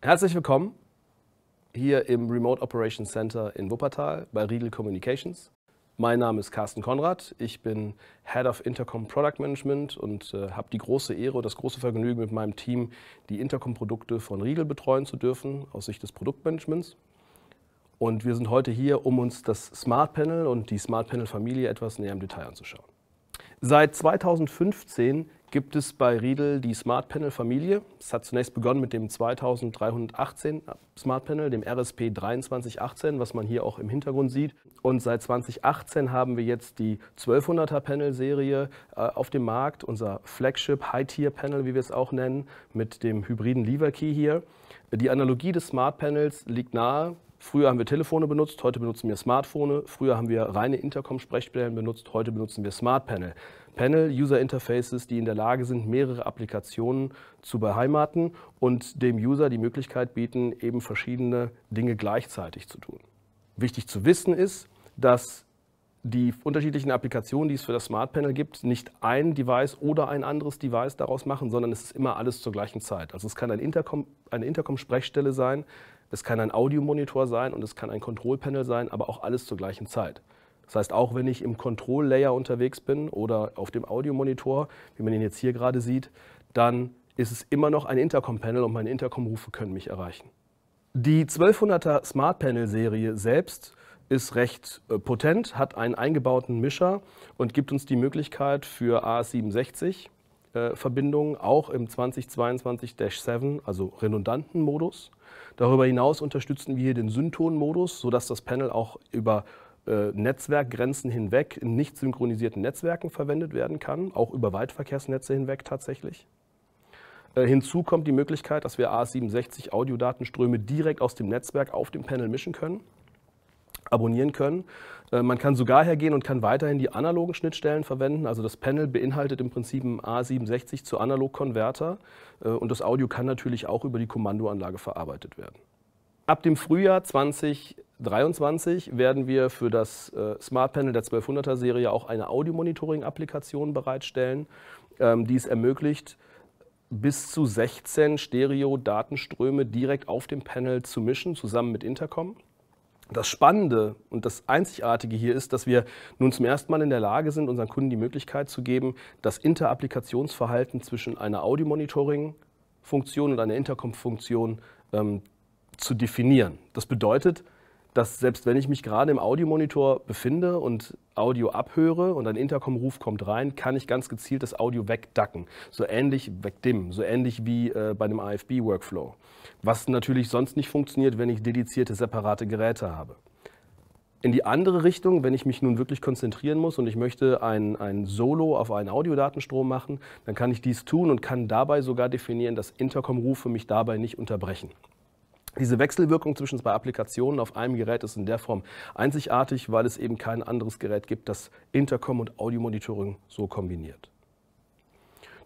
Herzlich willkommen hier im Remote Operations Center in Wuppertal bei Riegel Communications. Mein Name ist Carsten Konrad, ich bin Head of Intercom Product Management und äh, habe die große Ehre und das große Vergnügen mit meinem Team die Intercom-Produkte von Riegel betreuen zu dürfen aus Sicht des Produktmanagements. Und wir sind heute hier, um uns das Smart Panel und die Smart Panel-Familie etwas näher im Detail anzuschauen. Seit 2015 gibt es bei Riedel die Smart Panel Familie. Es hat zunächst begonnen mit dem 2318 Smart Panel, dem RSP 2318, was man hier auch im Hintergrund sieht. Und seit 2018 haben wir jetzt die 1200er Panel Serie äh, auf dem Markt, unser Flagship High Tier Panel, wie wir es auch nennen, mit dem hybriden Lever Key hier. Die Analogie des Smart Panels liegt nahe. Früher haben wir Telefone benutzt, heute benutzen wir Smartphone. Früher haben wir reine Intercom-Sprechstellen benutzt, heute benutzen wir Smart Panel. Panel-User-Interfaces, die in der Lage sind, mehrere Applikationen zu beheimaten und dem User die Möglichkeit bieten, eben verschiedene Dinge gleichzeitig zu tun. Wichtig zu wissen ist, dass die unterschiedlichen Applikationen, die es für das Smart Panel gibt, nicht ein Device oder ein anderes Device daraus machen, sondern es ist immer alles zur gleichen Zeit. Also es kann ein Intercom, eine Intercom-Sprechstelle sein, es kann ein Audiomonitor sein und es kann ein Control Panel sein, aber auch alles zur gleichen Zeit. Das heißt, auch wenn ich im Control-Layer unterwegs bin oder auf dem Audiomonitor, wie man ihn jetzt hier gerade sieht, dann ist es immer noch ein Intercom-Panel und meine Intercom-Rufe können mich erreichen. Die 1200er Smart Panel-Serie selbst ist recht äh, potent, hat einen eingebauten Mischer und gibt uns die Möglichkeit für AS67 äh, Verbindungen auch im 2022-7, also redundanten Modus. Darüber hinaus unterstützen wir hier den Synton-Modus, sodass das Panel auch über äh, Netzwerkgrenzen hinweg in nicht synchronisierten Netzwerken verwendet werden kann, auch über Waldverkehrsnetze hinweg tatsächlich. Äh, hinzu kommt die Möglichkeit, dass wir a 67 Audiodatenströme direkt aus dem Netzwerk auf dem Panel mischen können, abonnieren können. Äh, man kann sogar hergehen und kann weiterhin die analogen Schnittstellen verwenden. Also das Panel beinhaltet im Prinzip einen A67 zu Analog-Konverter und das Audio kann natürlich auch über die Kommandoanlage verarbeitet werden. Ab dem Frühjahr 20 2023 werden wir für das äh, Smart Panel der 1200er Serie auch eine Audio-Monitoring-Applikation bereitstellen, ähm, die es ermöglicht, bis zu 16 Stereo-Datenströme direkt auf dem Panel zu mischen, zusammen mit Intercom. Das Spannende und das Einzigartige hier ist, dass wir nun zum ersten Mal in der Lage sind, unseren Kunden die Möglichkeit zu geben, das Interapplikationsverhalten zwischen einer Audio-Monitoring-Funktion und einer Intercom-Funktion ähm, zu definieren. Das bedeutet, dass selbst wenn ich mich gerade im Audiomonitor befinde und Audio abhöre und ein Intercom-Ruf kommt rein, kann ich ganz gezielt das Audio wegdacken. So ähnlich wegdimmen, so ähnlich wie äh, bei einem AFB-Workflow. Was natürlich sonst nicht funktioniert, wenn ich dedizierte, separate Geräte habe. In die andere Richtung, wenn ich mich nun wirklich konzentrieren muss und ich möchte ein, ein Solo auf einen Audiodatenstrom machen, dann kann ich dies tun und kann dabei sogar definieren, dass Intercom-Rufe mich dabei nicht unterbrechen. Diese Wechselwirkung zwischen zwei Applikationen auf einem Gerät ist in der Form einzigartig, weil es eben kein anderes Gerät gibt, das Intercom und Audio-Monitoring so kombiniert.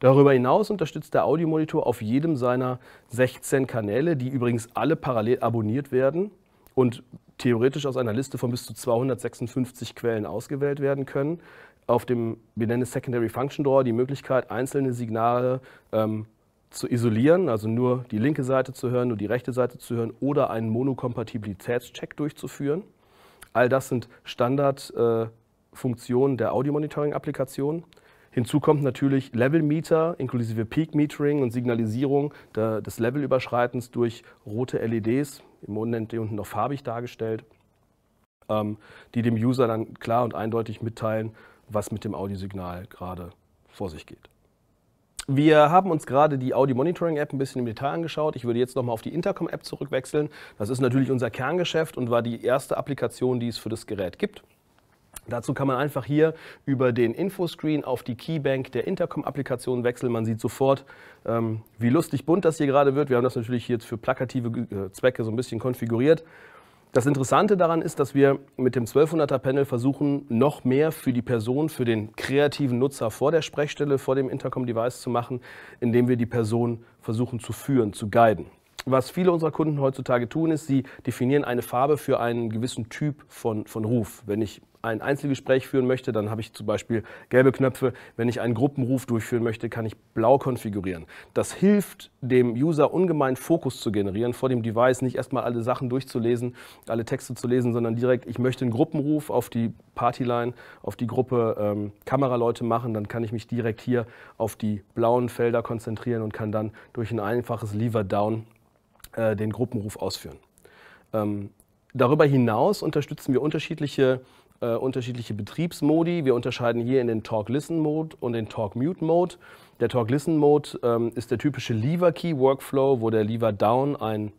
Darüber hinaus unterstützt der Audiomonitor auf jedem seiner 16 Kanäle, die übrigens alle parallel abonniert werden und theoretisch aus einer Liste von bis zu 256 Quellen ausgewählt werden können, auf dem, wir nennen es Secondary Function Drawer, die Möglichkeit, einzelne Signale ähm, zu isolieren, also nur die linke Seite zu hören, nur die rechte Seite zu hören oder einen Monokompatibilitätscheck durchzuführen. All das sind Standardfunktionen äh, der Audio-Monitoring-Applikation. Hinzu kommt natürlich Level-Meter inklusive Peak-Metering und Signalisierung der, des Levelüberschreitens durch rote LEDs, im Moment unten noch farbig dargestellt, ähm, die dem User dann klar und eindeutig mitteilen, was mit dem Audiosignal gerade vor sich geht. Wir haben uns gerade die Audi Monitoring App ein bisschen im Detail angeschaut. Ich würde jetzt nochmal auf die Intercom App zurückwechseln. Das ist natürlich unser Kerngeschäft und war die erste Applikation, die es für das Gerät gibt. Dazu kann man einfach hier über den Infoscreen auf die Keybank der Intercom-Applikation wechseln. Man sieht sofort, ähm, wie lustig bunt das hier gerade wird. Wir haben das natürlich jetzt für plakative äh, Zwecke so ein bisschen konfiguriert. Das Interessante daran ist, dass wir mit dem 1200er Panel versuchen, noch mehr für die Person, für den kreativen Nutzer vor der Sprechstelle, vor dem Intercom-Device zu machen, indem wir die Person versuchen zu führen, zu guiden. Was viele unserer Kunden heutzutage tun, ist, sie definieren eine Farbe für einen gewissen Typ von, von Ruf. Wenn ich ein Einzelgespräch führen möchte, dann habe ich zum Beispiel gelbe Knöpfe. Wenn ich einen Gruppenruf durchführen möchte, kann ich blau konfigurieren. Das hilft dem User ungemein Fokus zu generieren, vor dem Device nicht erstmal alle Sachen durchzulesen, alle Texte zu lesen, sondern direkt, ich möchte einen Gruppenruf auf die Partyline, auf die Gruppe ähm, Kameraleute machen, dann kann ich mich direkt hier auf die blauen Felder konzentrieren und kann dann durch ein einfaches Lever Down äh, den Gruppenruf ausführen. Ähm, Darüber hinaus unterstützen wir unterschiedliche, äh, unterschiedliche Betriebsmodi. Wir unterscheiden hier in den Talk-Listen-Mode und den Talk-Mute-Mode. Der Talk-Listen-Mode ähm, ist der typische Lever-Key-Workflow, wo der Lever-Down ein,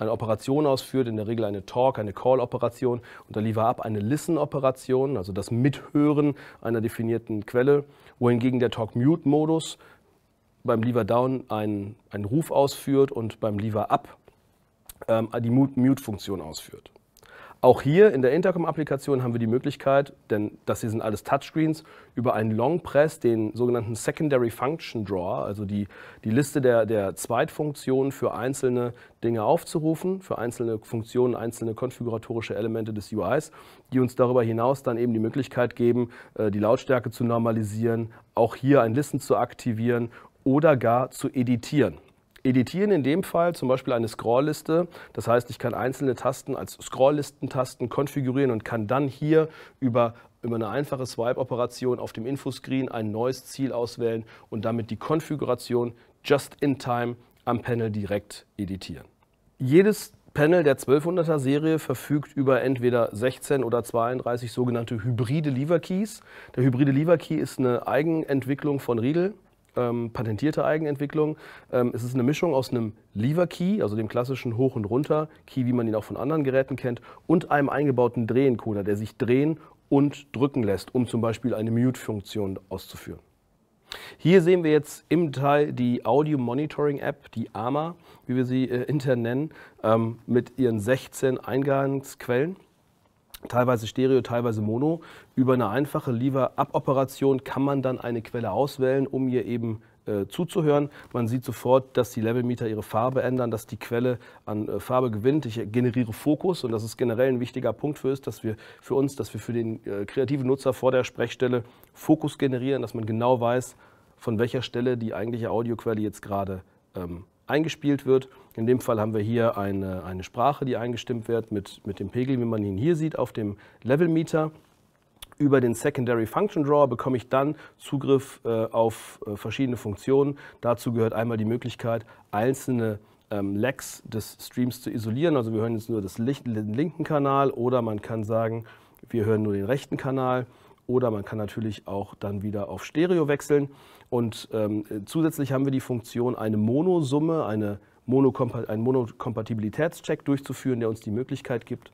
eine Operation ausführt, in der Regel eine Talk, eine Call-Operation und der Lever-Up eine Listen-Operation, also das Mithören einer definierten Quelle, wohingegen der Talk-Mute-Modus beim Lever-Down einen, einen Ruf ausführt und beim Lever-Up ähm, die Mute-Funktion ausführt. Auch hier in der Intercom-Applikation haben wir die Möglichkeit, denn das hier sind alles Touchscreens, über einen Long Press, den sogenannten Secondary Function Drawer, also die, die Liste der, der Zweitfunktionen für einzelne Dinge aufzurufen, für einzelne Funktionen, einzelne konfiguratorische Elemente des UIs, die uns darüber hinaus dann eben die Möglichkeit geben, äh, die Lautstärke zu normalisieren, auch hier ein Listen zu aktivieren oder gar zu editieren. Editieren in dem Fall zum Beispiel eine Scrollliste. Das heißt, ich kann einzelne Tasten als Scrolllistentasten konfigurieren und kann dann hier über über eine einfache Swipe-Operation auf dem Infoscreen ein neues Ziel auswählen und damit die Konfiguration just in time am Panel direkt editieren. Jedes Panel der 1200er Serie verfügt über entweder 16 oder 32 sogenannte hybride Lever Keys. Der hybride Lever Key ist eine Eigenentwicklung von Riedel ähm, patentierte Eigenentwicklung. Ähm, es ist eine Mischung aus einem Lever-Key, also dem klassischen Hoch- und Runter-Key, wie man ihn auch von anderen Geräten kennt, und einem eingebauten Drehencoder, der sich drehen und drücken lässt, um zum Beispiel eine Mute-Funktion auszuführen. Hier sehen wir jetzt im Teil die Audio Monitoring App, die AMA, wie wir sie äh, intern nennen, ähm, mit ihren 16 Eingangsquellen teilweise Stereo, teilweise Mono. Über eine einfache Lever-Up-Operation kann man dann eine Quelle auswählen, um ihr eben äh, zuzuhören. Man sieht sofort, dass die Levelmeter ihre Farbe ändern, dass die Quelle an äh, Farbe gewinnt. Ich generiere Fokus und das ist generell ein wichtiger Punkt für, ist, dass wir, für uns, dass wir für den äh, kreativen Nutzer vor der Sprechstelle Fokus generieren, dass man genau weiß, von welcher Stelle die eigentliche Audioquelle jetzt gerade ähm, eingespielt wird. In dem Fall haben wir hier eine, eine Sprache, die eingestimmt wird mit, mit dem Pegel, wie man ihn hier sieht, auf dem Level Meter. Über den Secondary Function Drawer bekomme ich dann Zugriff äh, auf äh, verschiedene Funktionen. Dazu gehört einmal die Möglichkeit, einzelne ähm, Lags des Streams zu isolieren. Also wir hören jetzt nur das Licht, den linken Kanal oder man kann sagen, wir hören nur den rechten Kanal oder man kann natürlich auch dann wieder auf Stereo wechseln. Und ähm, zusätzlich haben wir die Funktion, eine Monosumme, eine Monokompa einen Monokompatibilitätscheck durchzuführen, der uns die Möglichkeit gibt,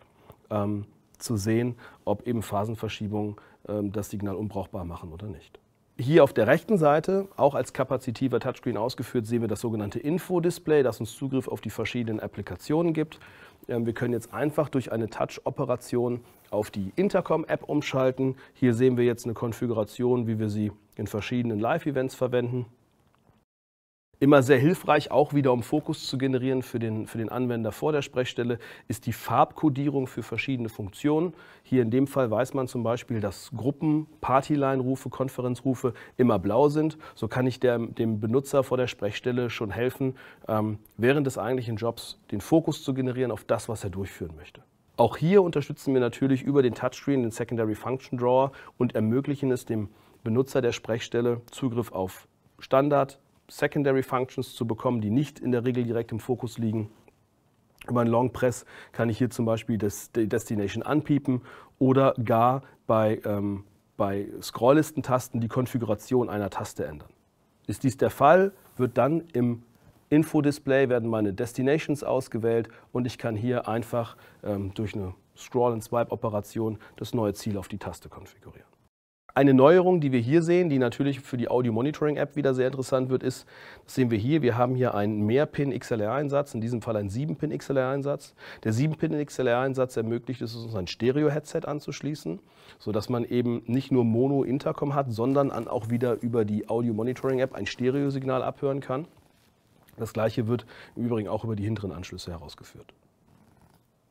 ähm, zu sehen, ob eben Phasenverschiebungen ähm, das Signal unbrauchbar machen oder nicht. Hier auf der rechten Seite, auch als kapazitiver Touchscreen ausgeführt, sehen wir das sogenannte Info-Display, das uns Zugriff auf die verschiedenen Applikationen gibt. Ähm, wir können jetzt einfach durch eine Touch-Operation auf die Intercom-App umschalten. Hier sehen wir jetzt eine Konfiguration, wie wir sie in verschiedenen Live-Events verwenden. Immer sehr hilfreich, auch wieder um Fokus zu generieren für den, für den Anwender vor der Sprechstelle, ist die Farbkodierung für verschiedene Funktionen. Hier in dem Fall weiß man zum Beispiel, dass Gruppen, Partyline-Rufe, Konferenzrufe immer blau sind. So kann ich der, dem Benutzer vor der Sprechstelle schon helfen, ähm, während des eigentlichen Jobs den Fokus zu generieren auf das, was er durchführen möchte. Auch hier unterstützen wir natürlich über den Touchscreen, den Secondary Function Drawer und ermöglichen es dem Benutzer der Sprechstelle Zugriff auf Standard, Secondary Functions zu bekommen, die nicht in der Regel direkt im Fokus liegen. Über einen Long Press kann ich hier zum Beispiel das Destination anpiepen oder gar bei, ähm, bei scrolllisten die Konfiguration einer Taste ändern. Ist dies der Fall, wird dann im Infodisplay werden meine Destinations ausgewählt und ich kann hier einfach ähm, durch eine Scroll- und Swipe-Operation das neue Ziel auf die Taste konfigurieren. Eine Neuerung, die wir hier sehen, die natürlich für die Audio Monitoring App wieder sehr interessant wird, ist, das sehen wir hier, wir haben hier einen Mehr-Pin XLR-Einsatz, in diesem Fall einen 7-Pin XLR-Einsatz. Der 7-Pin XLR-Einsatz ermöglicht es uns, ein Stereo-Headset anzuschließen, sodass man eben nicht nur Mono-Intercom hat, sondern auch wieder über die Audio Monitoring App ein Stereosignal abhören kann. Das gleiche wird im Übrigen auch über die hinteren Anschlüsse herausgeführt.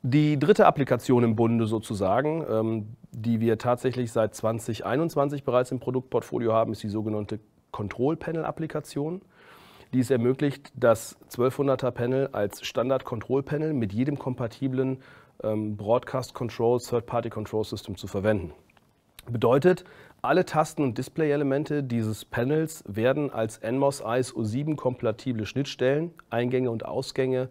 Die dritte Applikation im Bunde sozusagen, ähm, die wir tatsächlich seit 2021 bereits im Produktportfolio haben, ist die sogenannte Control Panel Applikation. Die es ermöglicht, das 1200er Panel als Standard Control Panel mit jedem kompatiblen ähm, Broadcast Control Third Party Control System zu verwenden. Bedeutet, alle Tasten- und Display-Elemente dieses Panels werden als NMOS ISO 7 kompatible Schnittstellen, Eingänge und Ausgänge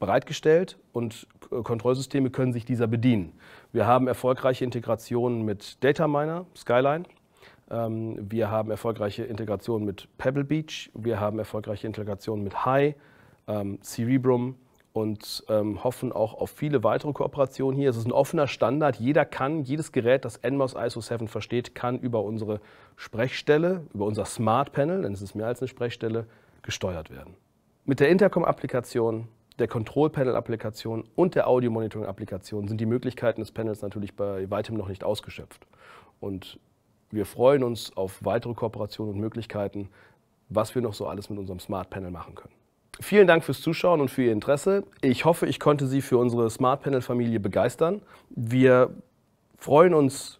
bereitgestellt und äh, Kontrollsysteme können sich dieser bedienen. Wir haben erfolgreiche Integrationen mit Dataminer, Skyline. Ähm, wir haben erfolgreiche Integrationen mit Pebble Beach. Wir haben erfolgreiche Integrationen mit High, ähm, Cerebrum und ähm, hoffen auch auf viele weitere Kooperationen hier. Es ist ein offener Standard. Jeder kann, jedes Gerät, das NMOS ISO 7 versteht, kann über unsere Sprechstelle, über unser Smart Panel, denn es ist mehr als eine Sprechstelle, gesteuert werden. Mit der Intercom-Applikation der Control Panel Applikation und der Audio Monitoring Applikation sind die Möglichkeiten des Panels natürlich bei weitem noch nicht ausgeschöpft. Und wir freuen uns auf weitere Kooperationen und Möglichkeiten, was wir noch so alles mit unserem Smart Panel machen können. Vielen Dank fürs Zuschauen und für Ihr Interesse. Ich hoffe, ich konnte Sie für unsere Smart Panel Familie begeistern. Wir freuen uns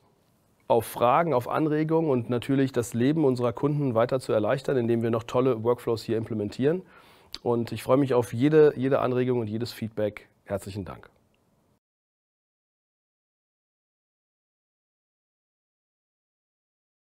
auf Fragen, auf Anregungen und natürlich das Leben unserer Kunden weiter zu erleichtern, indem wir noch tolle Workflows hier implementieren. Und ich freue mich auf jede, jede Anregung und jedes Feedback. Herzlichen Dank.